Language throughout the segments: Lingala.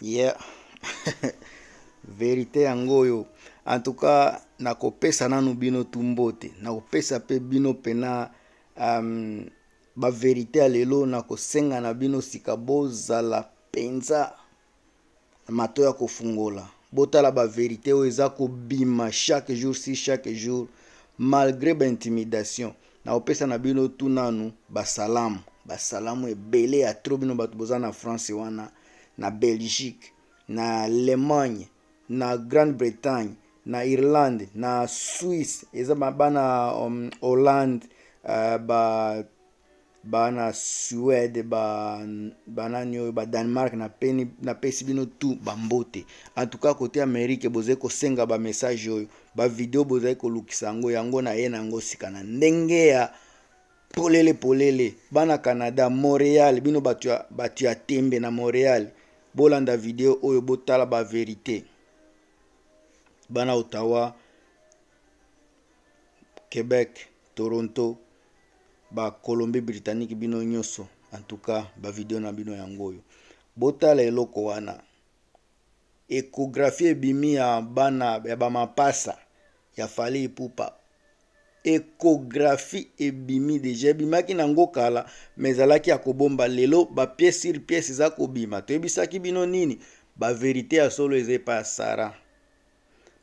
yeah verite yango oyo antuka nakopesa nanu bino tumbo te nakopesa mpe bino mpena um, euh, baverite ya lelo nakosenga na bino sika bozala mpenza mato ya kofungola botala baverite oyo eza kobima chaque jour si chaque jour malgré baintimidation nakopesa na bino tu nanu basalamu basalamu ebele ya tro bino bato boza na france wana na belgique na allemagne na grande bretagne na irlande na swisse eza bana um, hollande uh, ba bana suède banani oyo badanmark napesi bino tu bambote antuka kote amerike bozali kosenga bamessage oyo bavideo bozali kolukisa yango yango na ye na yango sika na ndenge ya polele polele bana canada montréal bino bato ya tembe na montréal bolanda video oyo botala baverité bana ottawa québec toronto bakolombie britannique bino nyonso antuka bavideo na bino yango oyo botala eloko wana ekographie ebimi ya bana ya bamapasa ya fali ipupa ekographie ebimi deja ebimaki nango kala me ezalaki ya kobomba lelo bapiece sur piece eza kobima toyebisaki bino nini baverité ya solo eza epai ya sara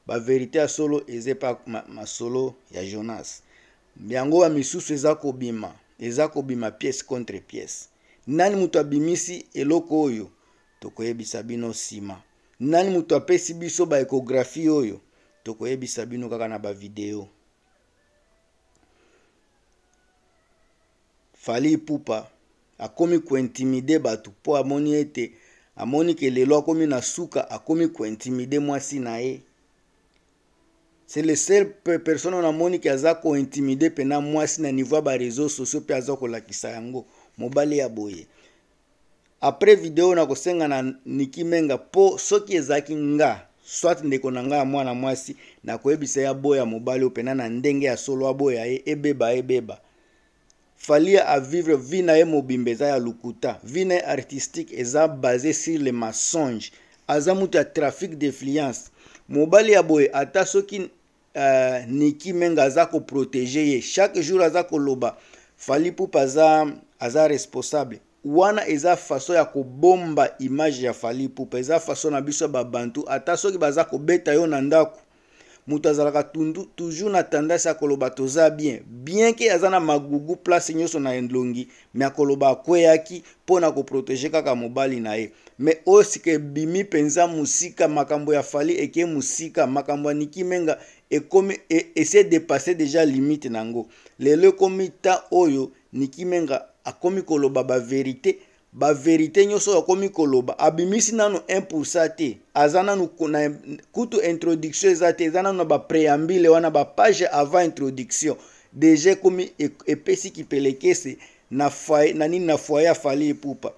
baverité ya solo eza epai masolo ya jonas yango bamisusu eza kobima eza kobima piece contre piece nani moto abimisi eloko oyo tokoyebisa bino nsima nani moto apesi biso baekographie oyo tokoyebisa bino kaka na bavideo fali pupa akomi kointimide bato mpo amoni ete amoni ke lelo akomi na suka akomi kointimide mwasi na ye c'est le seul personne oyo namoni ke aza kointimide mpena mwasi na niveau ya bareseau sociaux mpe aza kolakisa yango mobali ya boye apres video nakosenga na niki menga mpo soki ezalaki nga swat ndeko na ngai ya mwana mwasi nakoyebisa ye aboya mobali oyo mpena na ndenge ya solo aboya ye ebeba ebeba falia avivre vi na ye mobimba eza ya lokuta vi na ye artistique eza basé sur le masonge aza moto ya trafic d'influence mobali ya boye ata soki uh, niki menge aza koprotege ye chaque jour aza koloba fali pupa aza, aza responsable wana eza faso ya kobomba image ya fali pupa eza faso na biso ya babantu ata soki baza kobeta yo na ndako moto azalaka toujours na tendance ya koloba toza bien bien ke aza na magugu place nyonso na endlongi me akoloba akweyaki mpo na koprotege kaka mobali na ye me oyo oh, sika ebimi mpenza mosika makambo ya fali eke mosika makambo ya niki menga ekomi esi edepase deja limite na yango lelo ekomi ta oyo niki menga akomi koloba baverité baverite nyonso oyo akómi koloba abimisi nanu 1 te aza nanu na kutu introduction eza te eza nanu na bapréambile wana bapage avant introduction deja ekómi epesi kipele kese na, fay, na nini na foyer afali epupa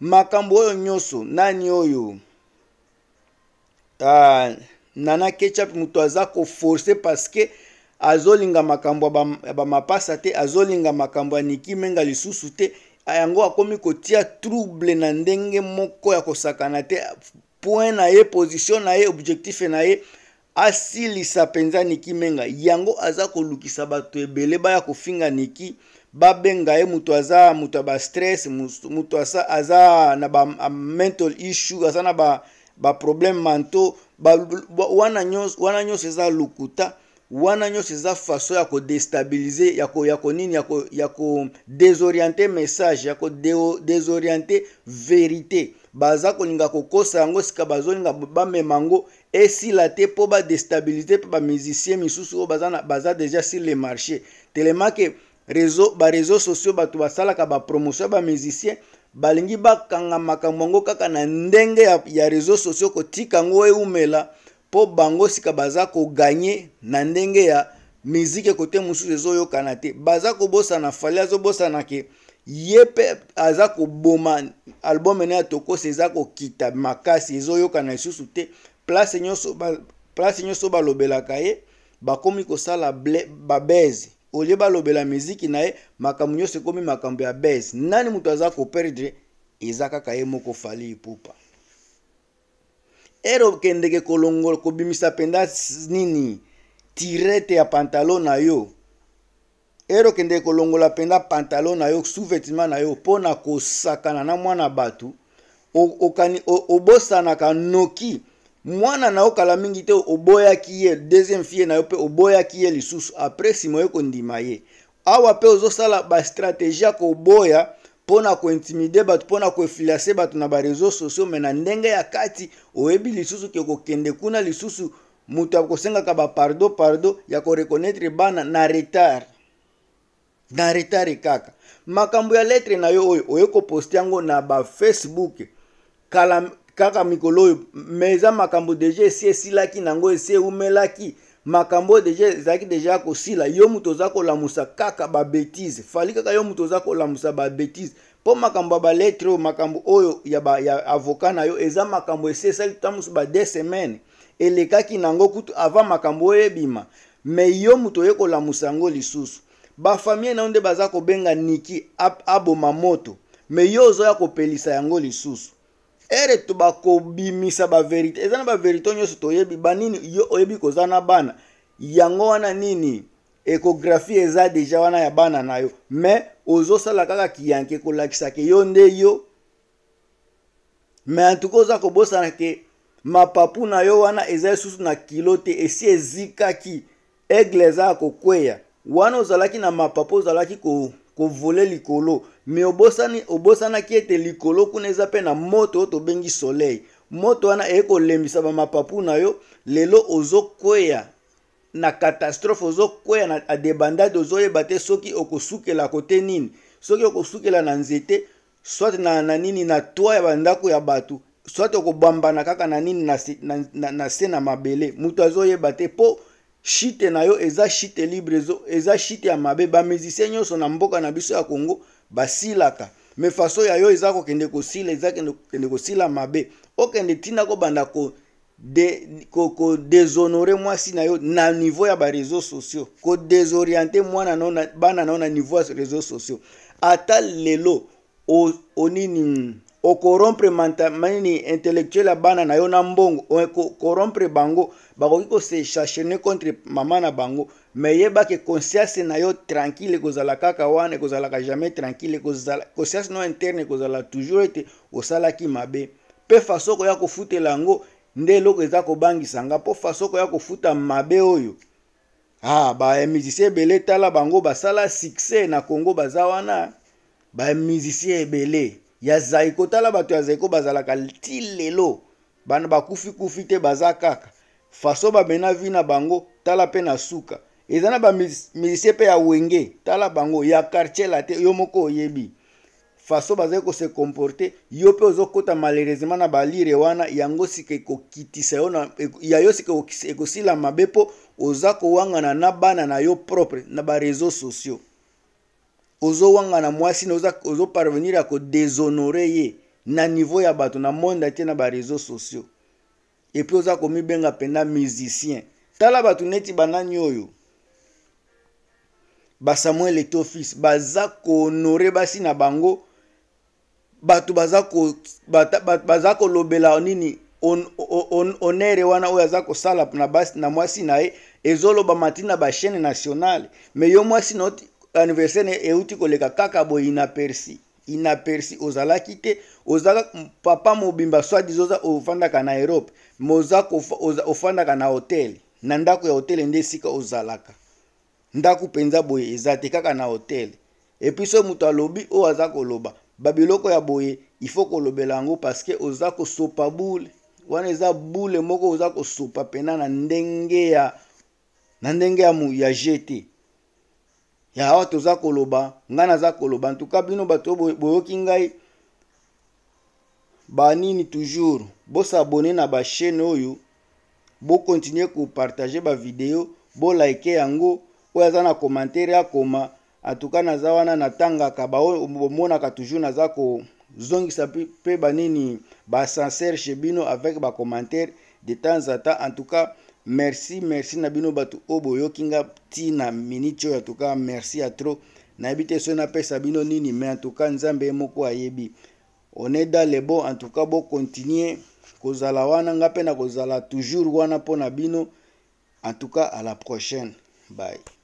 makambo oyo nyonso nani oyo uh, nana ketchup moto aza koforce parceke azolinga makambo ya bamapasa te azolinga makambo ya niki menga lisusu te Ah, yango akomi kotia trouble na ndenge moko ya kosakana te point na ye position na ye objectif na ye asilisa mpenza niki menga yango aza kolukisa bato ebele baya kofinga niki babenga ye moto aza moto ya bastress moto aza na bamental issue aza na baproblème ba manto ba, wana nyonso eza lokuta wana nyonso eza faso ya kodestabilize ya konini ko, nini, ya kodesoriente ko message ya kodesoriente verité baza kolinga kokosa yango sika bazolinga bamema yango esila te mpo badestabilize mpe bamusicien misusu oyo baza, baza deja sur le marché telemake bareseau sociaux bato basalaka bapromotion ya bamusicien balingi bakanga makambo yango kaka na ndenge ya, ya reseau sociaux kotika yango eumela mpo bango sika baza koganye na ndenge ya miziki kote mosusu ezoyokana te baza kobosana fali azobosana ke ye mpe aza koboma album ene ya tokosi eza kokita makasi ezoyokana lisusu te place nyonso place nyonso balobelaka ye bakomi kosala babese olie balobela miziki na ye makambo nyonso ekomi makambo ya bese nani moto aza koperdre eza kaka ye moko fali epupa ere okendeke kolongola kobimisa mpenza nini tirete ya pantalon na yo ere okendeke kolongola mpenza pantalon na yo souvetima na yo mpona kosakana na mwana bato obosanaka noki mwana na yo kala mingi te oboyaki ye deuxième fille na yo mpe oboyaki ye lisusu apres nsima oye kondima ye awa mpe ozosala bastratégie ya koboya mpona kointimide bato mpona koefilase bato na bareseau sociau me na ndenge ya kati oyebi lisusu ke kokende kuna lisusu moto akosengaka bapardo pardo ya koreconnaitre bana na retard na retard kaka makambo ya letre na yo oyo oye koposte yango na bafacebook kala kaka mikolo oyo me eza makambo deja esi esilaki nango esi eumelaki makambo deja ezalaki deja ya kosila yo moto oza kolamusa kaka babetise fali kaka yo moto oza kolamusa babetise mpo makambo ya baletre oyo makambo oyo ya, ba, ya avoka na yo eza makambo esesali ta mosu ba de semaine elekaki nango kutu avant makambo oyo ebima me yo moto oye kolamusa yango lisusu bafamie na yo nde baza kobenga niki ab, aboma moto me yo ozoya kopelisa yango lisusu ere to bakobimisa baverite eza na baverite nyonso toyebi banini yo oyebi koza na bana yango wana nini ekographie eza deja wana ya bana na yo me ozosala kaka kiyanke ekolakisaka yo nde yo me antuka oza kobosana ke mapapu na yo wana eza lisusu na kilo te esi ezikaki egle eza ya kokweya wana ozalaki na mapapu ozalaki ko kovole likolo me obosanaki obosana ete likolo kuna eza mpe na moto oyo tobengi soleil moto wana ekolembisa bamapapu na yo lelo ozokwea na katastrophe ozokwea na debandade ozoyeba te soki okosukela kote nini soki okosukela na nzete soit na, na nini na toa ya bandako ya bato soit okobambana kaka na nini na, na, na, na se na mabele moto azoyeba te mpo shite na yo eza shite libre eza shite ya mabe bamezisie nyonso na mboka na biso ya kongo basilaka me faso ya yo eza kokende kosila eza kende kosila mabe okende ntina kobanda kodeshonore ko, ko mwasi na yo na niveau ya bareseau sociaux kodesoriente mwana bana na yo na niveau ya réseau sociaux ata lelo onini okorompre manini intellectuel ya bana na yo na mbongo okorompre bango bakoki kosechachene contre mama na bango me yebake conscience na yo tranquille ekozala kaka wana ekozalaka jamais tranquille conscience na yo interne ekozala toujours ete osalaki mabe mpe faso koya kofutela yango nde eloko eza kobangisa nga mpo faso koya kofuta mabe oyo ah bamusicien ebele tala bango basala succès na congo baza wana bamusicien ebele ya zaiko tala bato ya zaiko bazalaka ti lelo bana bakufikufi te baza kaka faso bamena vi na bango tala mpe na suka eza na bamilisien mpe ya wenge tala bango ya quartier la te yo moko oyebi faso bazali kose komporte yo mpe ozokɔta malheureusement na balire wana yango sika ekokitisa yo na ya yo sika ekosila mabe mpo oza kowangana na bana na yo propre na bareseau sociaux ozowangana mwasi na ozoparvenir ya kodeshonore ye na niveau ya bato na monde atie na bareseau sociaux epui oza komibenga mpenza musicien tala bato neti banani oyo basamuel eto fils baza kohonore basi na bango bato baza, ko, bata, bat, baza kolobela nini honere on, on, wana oyo aza kosala na, basi, na mwasi na ye ezolobama ntina bashaine nationale me yo mwasi na aniversaire euti koleka kaka boye inapersi inapersi ozalaki te ozalaka papa mobimba swadiso oza ofandaka na europe me oza ofandaka na hotel na ndako ya hotel nde esika ozalaka ndako mpenza boye eza te kaka na hotel epuis so moto alobi oyo aza koloba babiloko ya boye ifo kolobela yango parceke oza kosopa bule wana eza bule moko oza kosopa pena na ndenge ya na ndenge ya, ya g te ya awa toza koloba ngai naza koloba ntuka bino bato oyo boyoki ngai banini toujours bosabone na bachaîne oyo bokontinue kopartage bavideo bolike yango oyo aza na komantere akoma atuka naza wana natangaka baoyo bomonaka toujours naza kozongisa mpe banini basancer chez bino avec bacommentaire de temps en temps en tout cas merci merci na bino bato oyo boyoki nga ntina miniti oyo atuka merci ya trop nayebi te soki napesa bino nini me antuka nzambe ye moko ayebi oneda lebo antuka bokontinue kozala wana nga mpe na kozala toujours wana mpo na bino antuka à la prochaine bye